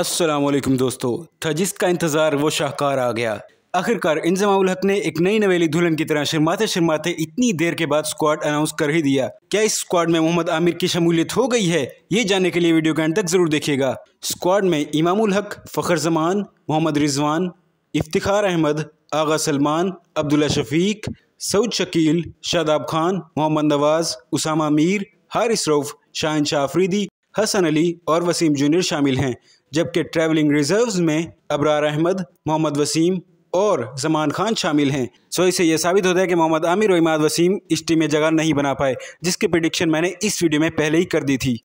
वालेकुम दोस्तों था जिसका इंतज़ार वो शाहकार आ गया आखिरकार इंजमाउल हक ने एक नई नवेली दुल्हन की तरह शर्माते शर्माते इतनी देर के बाद स्क्वाड अनाउंस कर ही दिया क्या इस स्क्वाड में मोहम्मद आमिर की शमूलियत हो गई है ये जानने के लिए वीडियो के अंत तक जरूर देखिएगा स्क्वाड में इमामुल हक फ़खर जमान मोहम्मद रिजवान इफ्तार अहमद आगा सलमान अब्दुल्ला शफीक सऊद शकील शादाब खान मोहम्मद नवाज उसामा मीर हारिस रऊफ़ शाहिन शाह अफरीदी हसन अली और वसीम जूनियर शामिल हैं जबकि ट्रैवलिंग रिजर्व में अबरार अहमद मोहम्मद वसीम और जमान खान शामिल हैं सो इसे यह साबित होता है कि मोहम्मद आमिर और इमाद वसीम इस टीम में जगह नहीं बना पाए जिसकी प्रडिक्शन मैंने इस वीडियो में पहले ही कर दी थी